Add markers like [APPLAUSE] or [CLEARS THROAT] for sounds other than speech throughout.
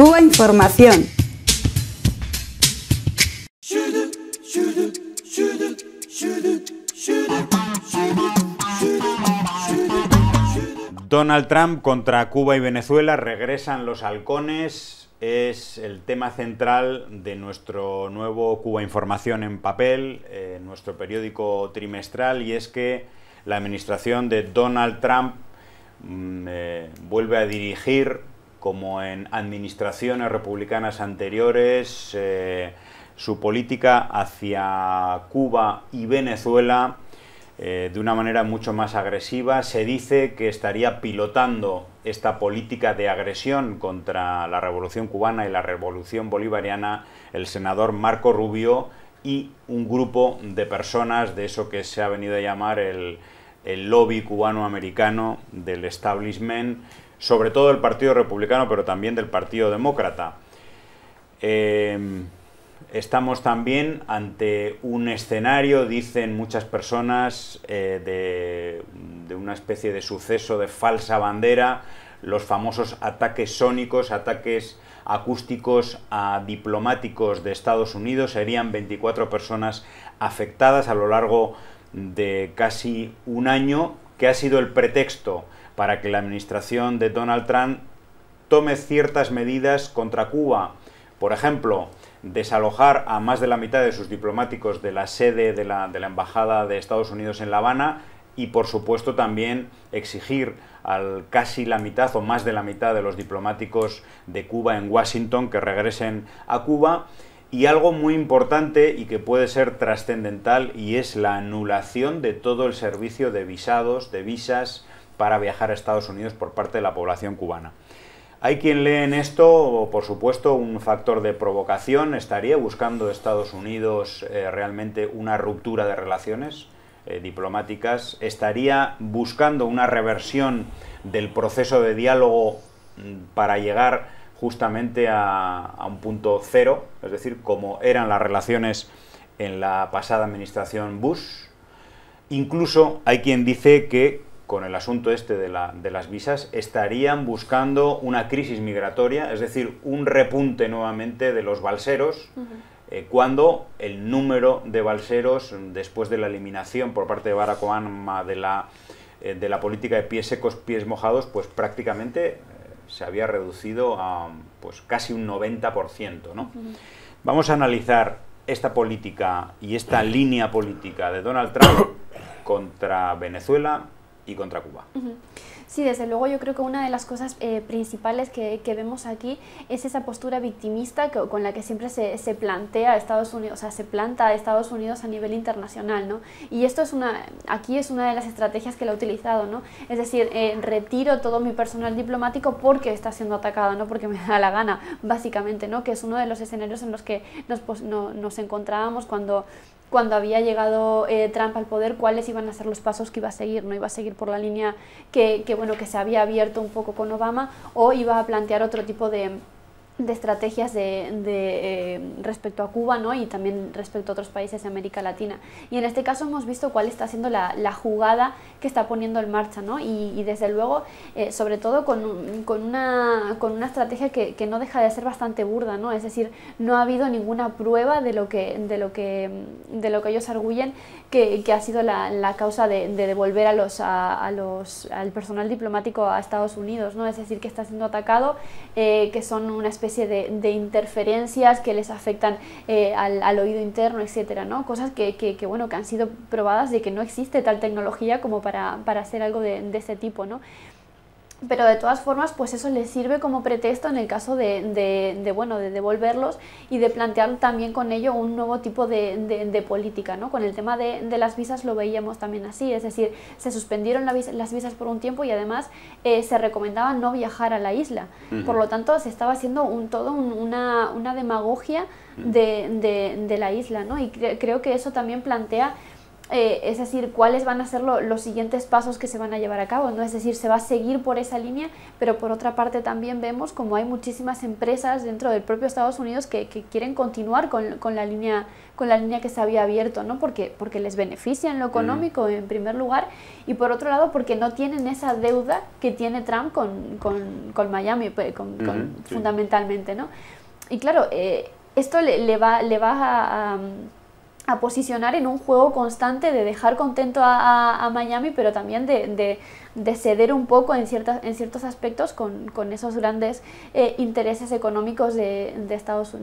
Cuba Información. Donald Trump contra Cuba y Venezuela, regresan los halcones, es el tema central de nuestro nuevo Cuba Información en papel, eh, nuestro periódico trimestral, y es que la administración de Donald Trump mm, eh, vuelve a dirigir como en administraciones republicanas anteriores, eh, su política hacia Cuba y Venezuela eh, de una manera mucho más agresiva. Se dice que estaría pilotando esta política de agresión contra la revolución cubana y la revolución bolivariana el senador Marco Rubio y un grupo de personas de eso que se ha venido a llamar el, el lobby cubano-americano del establishment sobre todo del Partido Republicano, pero también del Partido Demócrata. Em, estamos también ante un escenario, dicen muchas personas, eh, de, de una especie de suceso de falsa bandera, los famosos ataques sónicos, ataques acústicos a diplomáticos de Estados Unidos. Serían 24 personas afectadas a lo largo de casi un año, que ha sido el pretexto para que la administración de Donald Trump tome ciertas medidas contra Cuba. Por ejemplo, desalojar a más de la mitad de sus diplomáticos de la sede de la, Embajada de Estados Unidos en La Habana y, por supuesto, también exigir al casi la mitad o más de la mitad de los diplomáticos de Cuba en Washington que regresen a Cuba. Y algo muy importante y que puede ser trascendental y es la anulación de todo el servicio de visados, de visas para viajar a Estados Unidos por parte de la población cubana. Hay quien lee en esto, por supuesto, un factor de provocación. ¿Estaría buscando Estados Unidos eh, realmente una ruptura de relaciones eh, diplomáticas? ¿Estaría buscando una reversión del proceso de diálogo mm, para llegar justamente a, a un punto cero? Es decir, como eran las relaciones en la pasada administración Bush. Incluso hay quien dice que con el asunto este de, las visas, estarían buscando una crisis migratoria, es decir, un repunte nuevamente de los balseros, eh, cuando el número de balseros, después de la eliminación por parte de Barack Obama de la, eh, de la política de pies secos, pies mojados, pues prácticamente eh, se había reducido a pues, casi un 90%. ¿no? Vamos a analizar esta política y esta línea política de Donald Trump [COUGHS] contra Venezuela, y contra Cuba. Sí, desde luego yo creo que una de las cosas eh, principales que, vemos aquí es esa postura victimista con la que siempre se, plantea Estados Unidos, o sea, se planta Estados Unidos a nivel internacional, ¿no? Y esto es una, aquí es una de las estrategias que lo ha utilizado, ¿no? Es decir, eh, retiro todo mi personal diplomático porque está siendo atacada, no porque me da la gana, básicamente, ¿no? Que es uno de los escenarios en los que nos, no, nos encontrábamos cuando cuando había llegado eh, Trump al poder, cuáles iban a ser los pasos que iba a seguir, ¿no? Iba a seguir por la línea que, bueno, que se había abierto un poco con Obama o iba a plantear otro tipo de, de estrategias de, eh, respecto a Cuba ¿no? y también respecto a otros países de América Latina. Y en este caso hemos visto cuál está siendo la, jugada que está poniendo en marcha ¿no? y, desde luego, eh, sobre todo con, una, estrategia que, no deja de ser bastante burda, ¿no? es decir, no ha habido ninguna prueba de lo que, de lo que, de lo que ellos arguyen que, que ha sido la, causa de, devolver a los, a, los, al personal diplomático a Estados Unidos, ¿no? es decir, que está siendo atacado, eh, que son una especie de, interferencias que les afectan eh, al, al, oído interno, etcétera, ¿no? Cosas que, que, bueno, que han sido probadas de que no existe tal tecnología como para, hacer algo de, ese tipo, ¿no? pero de todas formas pues eso le sirve como pretexto en el caso de, de, bueno de devolverlos y de plantear también con ello un nuevo tipo de, política ¿no? con el tema de, las visas lo veíamos también así es decir se suspendieron las visas por un tiempo y además eh, se recomendaba no viajar a la isla por lo tanto se estaba haciendo un todo una, una, demagogia de, la isla ¿no? y creo que eso también plantea eh, es decir, cuáles van a ser los siguientes pasos que se van a llevar a cabo, ¿no? Es decir, se va a seguir por esa línea, pero por otra parte también vemos como hay muchísimas empresas dentro del propio Estados Unidos que, quieren continuar con, la línea, con la línea que se había abierto, ¿no? Porque, porque les beneficia en lo mm. económico, en primer lugar, y por otro lado, porque no tienen esa deuda que tiene Trump con, Miami, fundamentalmente, ¿no? Y claro, eh, esto le, va, le va a a posicionar en un juego constante de dejar contento a, Miami, pero también de, ceder un poco en, ciertas, en ciertos aspectos con, esos grandes eh, intereses económicos de, de Estados,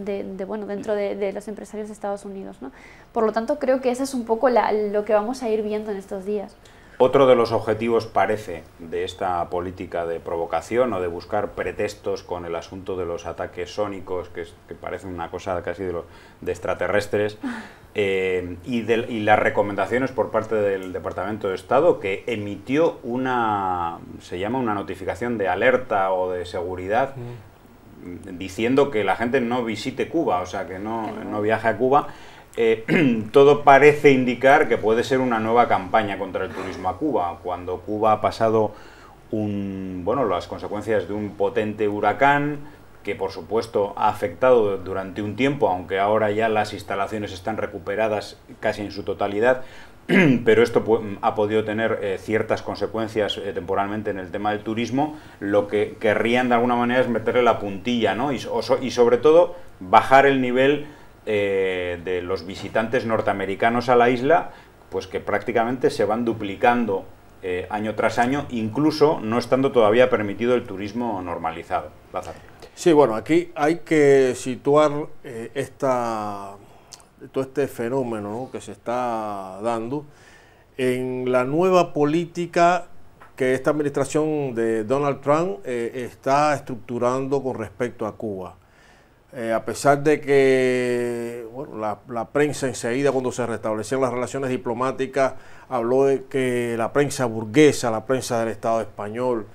bueno, dentro de, los empresarios de Estados Unidos. ¿no? Por lo tanto, creo que eso es un poco lo que vamos a ir viendo en estos días. Otro de los objetivos, parece, de esta política de provocación o de buscar pretextos con el asunto de los ataques sónicos, que, es, que parece una cosa casi de, los, de extraterrestres, [LAUGHS] eh, y, y, las recomendaciones por parte del Departamento de Estado, que emitió una, se llama una notificación de alerta o de seguridad, mm. diciendo que la gente no visite Cuba, o sea, que no, no viaje a Cuba. Eh, [CLEARS THROAT] todo parece indicar que puede ser una nueva campaña contra el turismo a Cuba, cuando Cuba ha pasado un, bueno, las consecuencias de un potente huracán que por supuesto ha afectado durante un tiempo, aunque ahora ya las instalaciones están recuperadas casi en su totalidad, [CLEARS THROAT] pero esto ha podido tener eh, ciertas consecuencias eh, temporalmente en el tema del turismo, lo que querrían de alguna manera es meterle la puntilla, ¿no? y sobre todo bajar el nivel eh, de los visitantes norteamericanos a la isla, pues que prácticamente se van duplicando eh, año tras año, incluso no estando todavía permitido el turismo normalizado. Sí, bueno, aquí hay que situar eh, esta, todo este fenómeno que se está dando en la nueva política que esta administración de Donald Trump está estructurando con respecto a Cuba. Eh, a pesar de que la, prensa enseguida cuando se restablecieron las relaciones diplomáticas habló de que la prensa burguesa, la prensa del Estado español,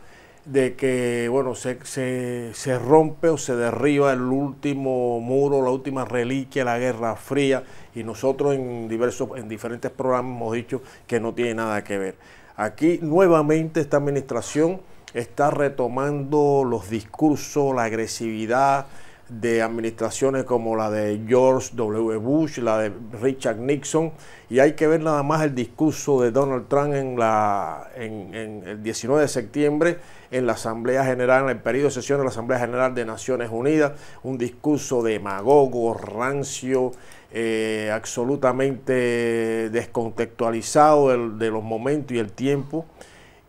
de que bueno, se, se rompe o se derriba el último muro, la última reliquia, la Guerra Fría, y nosotros en, diversos, en diferentes programas hemos dicho que no tiene nada que ver. Aquí nuevamente esta administración está retomando los discursos, la agresividad, de administraciones como la de George W. Bush, la de Richard Nixon, y hay que ver nada más el discurso de Donald Trump en, la, en, el 19 de septiembre en la Asamblea General, en el periodo de sesión de la Asamblea General de Naciones Unidas, un discurso demagogo, rancio, eh, absolutamente descontextualizado de, los momentos y el tiempo,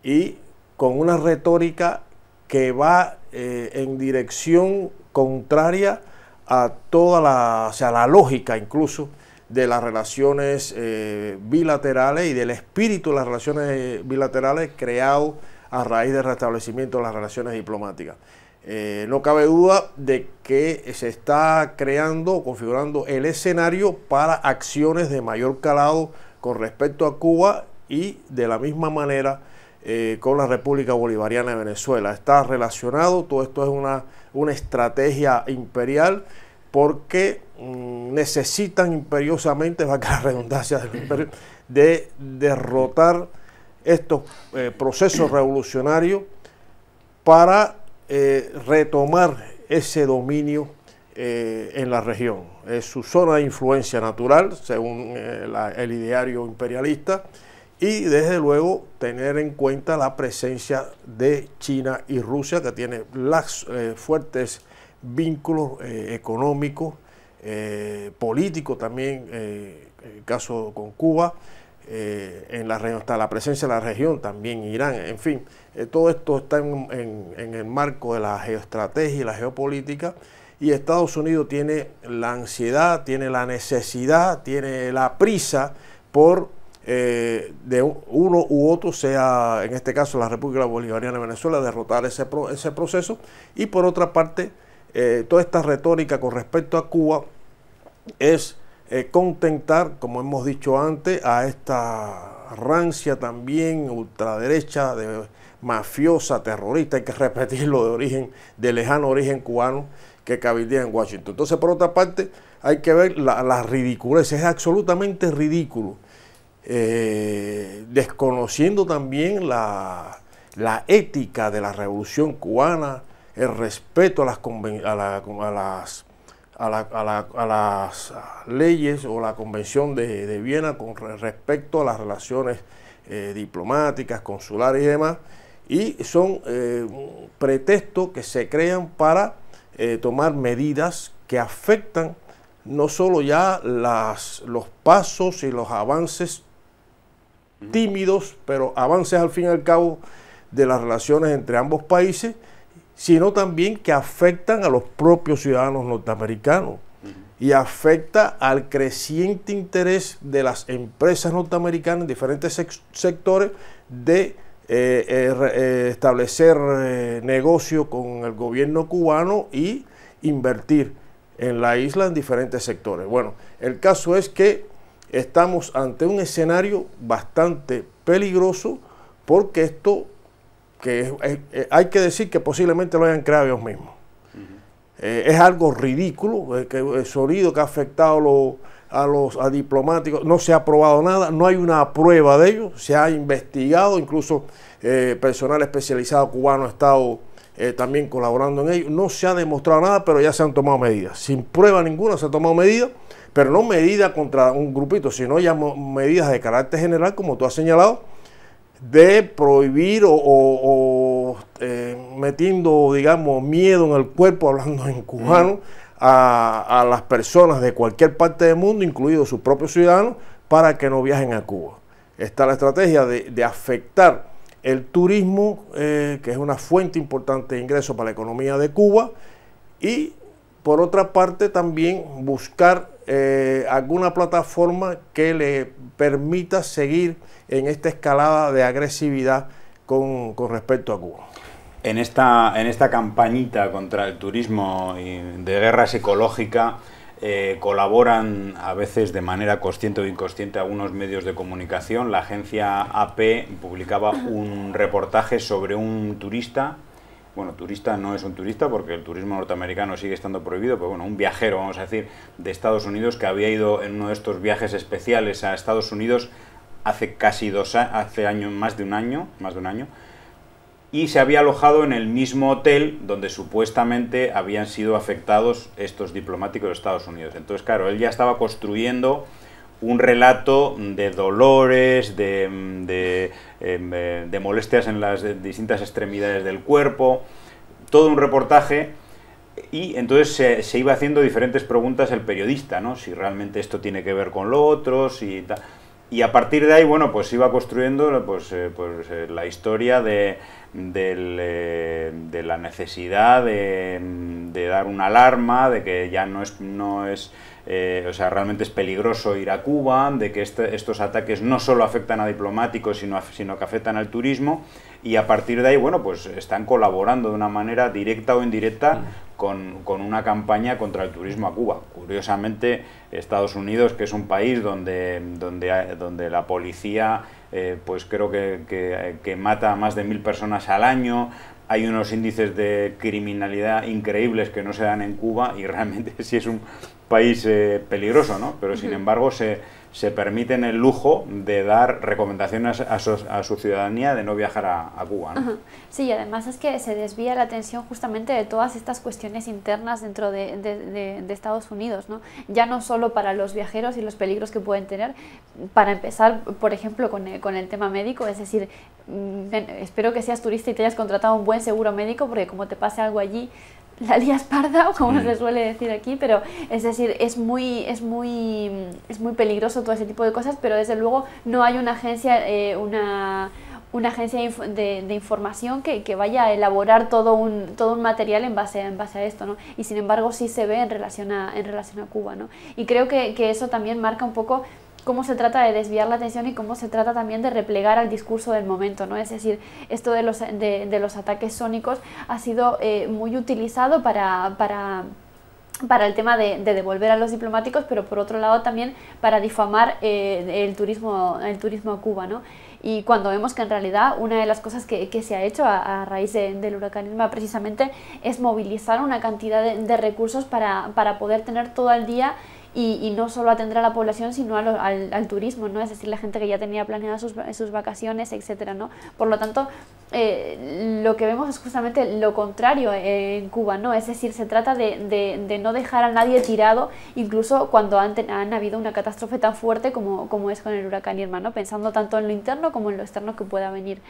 y con una retórica que va eh, en dirección contraria a toda la, lógica incluso de las relaciones eh, bilaterales y del espíritu de las relaciones eh, bilaterales creado a raíz del restablecimiento de las relaciones diplomáticas. Eh, no cabe duda de que se está creando o configurando el escenario para acciones de mayor calado con respecto a Cuba y de la misma manera eh, con la República Bolivariana de Venezuela. Está relacionado, todo esto es una, estrategia imperial porque mm, necesitan imperiosamente, va a quedar redundancia del imperio, de derrotar estos eh, procesos revolucionarios para eh, retomar ese dominio en la región. Es su zona de influencia natural, según el ideario imperialista, y desde luego tener en cuenta la presencia de China y Rusia, que tiene las, eh, fuertes vínculos eh, económicos, eh, políticos también, el caso con Cuba, en la está la presencia de la región, también Irán, en fin, todo esto está en, en el marco de la geoestrategia y la geopolítica. Y Estados Unidos tiene la ansiedad, tiene la necesidad, tiene la prisa por eh, de uno u otro, sea en este caso la República Bolivariana de Venezuela, derrotar ese, ese proceso. Y por otra parte, eh, toda esta retórica con respecto a Cuba es eh, contentar, como hemos dicho antes, a esta rancia también ultraderecha, de, mafiosa, terrorista, hay que [LAUGHS] repetirlo de origen, de lejano origen cubano que cabildea en Washington. Entonces, por otra parte, hay que ver la ridiculez, es absolutamente ridículo eh, desconociendo también la, ética de la revolución cubana, el respeto a las, a a las, a las leyes o la Convención de, Viena con respecto a las relaciones eh, diplomáticas, consulares y demás, y son eh, pretextos que se crean para tomar medidas que afectan no solo ya las, los pasos y los avances tímidos, pero avances al fin y al cabo de las relaciones entre ambos países, sino también que afectan a los propios ciudadanos norteamericanos y afecta al creciente interés de las empresas norteamericanas en diferentes sectores de eh, eh, eh, establecer negocio con el gobierno cubano y invertir en la isla en diferentes sectores. Bueno, el caso es que estamos ante un escenario bastante peligroso porque esto, que eh, hay que decir que posiblemente lo hayan creado ellos mismos. Eh, es algo ridículo, el, eh, el sonido que ha afectado a los diplomáticos, no se ha probado nada, no hay una prueba de ello, se ha investigado, incluso personal especializado cubano ha estado también colaborando en ello, no se ha demostrado nada, pero ya se han tomado medidas, sin prueba ninguna se ha tomado medidas pero no medidas contra un grupito, sino ya medidas de carácter general, como tú has señalado, de prohibir o, eh, metiendo, digamos, miedo en el cuerpo, hablando en cubano, a, las personas de cualquier parte del mundo, incluidos sus propios ciudadanos, para que no viajen a Cuba. Está la estrategia de, afectar el turismo, eh, que es una fuente importante de ingreso para la economía de Cuba, y por otra parte también buscar eh, alguna plataforma que le permita seguir en esta escalada de agresividad con, respecto a Cuba. En esta, en esta campañita contra el turismo y de guerra psicológica, eh, colaboran a veces de manera consciente o inconsciente algunos medios de comunicación. La agencia AP publicaba un reportaje sobre un turista bueno, turista no es un turista porque el turismo norteamericano sigue estando prohibido, pero bueno, un viajero, vamos a decir, de Estados Unidos que había ido en uno de estos viajes especiales a Estados Unidos hace casi dos hace más de un año, más de un año, y se había alojado en el mismo hotel donde supuestamente habían sido afectados estos diplomáticos de Estados Unidos. Entonces, claro, él ya estaba construyendo un relato de dolores, de, em, eh, de, molestias en las distintas extremidades del cuerpo, todo un reportaje y entonces se, se, iba haciendo diferentes preguntas el periodista, ¿no? Si realmente esto tiene que ver con lo otro, Y a partir de ahí, bueno, pues iba construyendo pues, eh, pues eh, la historia de, de la necesidad de, de, dar una alarma, de que ya no es, no es eh, o sea, realmente es peligroso ir a Cuba, de que este, estos ataques no solo afectan a diplomáticos, sino, sino que afectan al turismo, y a partir de ahí, bueno, pues están colaborando de una manera directa o indirecta con, una campaña contra el turismo a Cuba. Curiosamente, Estados Unidos, que es un país donde, donde, donde la policía, eh, pues creo que, mata a más de mil personas al año, hay unos índices de criminalidad increíbles que no se dan en Cuba y realmente si [LAUGHS] es un, país eh, peligroso, ¿no? Pero sin embargo se, permiten el lujo de dar recomendaciones a su, ciudadanía de no viajar a, Cuba, Sí, además es que se desvía la atención justamente de todas estas cuestiones internas dentro de, Estados Unidos, ¿no? Ya no solo para los viajeros y los peligros que pueden tener, para empezar, por ejemplo, con el, eh, con el tema médico, es decir, mm, espero que seas turista y te hayas contratado un buen seguro médico porque como te pase algo allí, la es parda, o como mm. se suele decir aquí, pero es decir, es muy, es muy, es muy peligroso todo ese tipo de cosas, pero desde luego no hay una agencia, eh, una una agencia de, de información que, vaya a elaborar todo un, todo un material en base, en base a esto, ¿no? Y sin embargo sí se ve en relación a, en relación a Cuba, ¿no? Y creo que, que eso también marca un poco cómo se trata de desviar la atención y cómo se trata también de replegar al discurso del momento, ¿no? Es decir, esto de los, de, los ataques sónicos ha sido eh, muy utilizado para, para para el tema de, devolver a los diplomáticos, pero por otro lado también para difamar eh, el, turismo, el turismo a Cuba. Y cuando vemos que en realidad una de las cosas que, se ha hecho a, raíz del huracanismo precisamente es movilizar una cantidad de, recursos para, para poder tener todo el día y, no solo atender a la población, sino al, al, turismo, ¿no? Es decir, la gente que ya tenía planeadas sus, vacaciones, etcétera, ¿no? Por lo tanto, eh, lo que vemos es justamente lo contrario en Cuba, ¿no? Es decir, se trata de, no dejar a nadie tirado, incluso cuando han, han habido una catástrofe tan fuerte como, como es con el huracán Irma, ¿no? Pensando tanto en lo interno como en lo externo que pueda venir.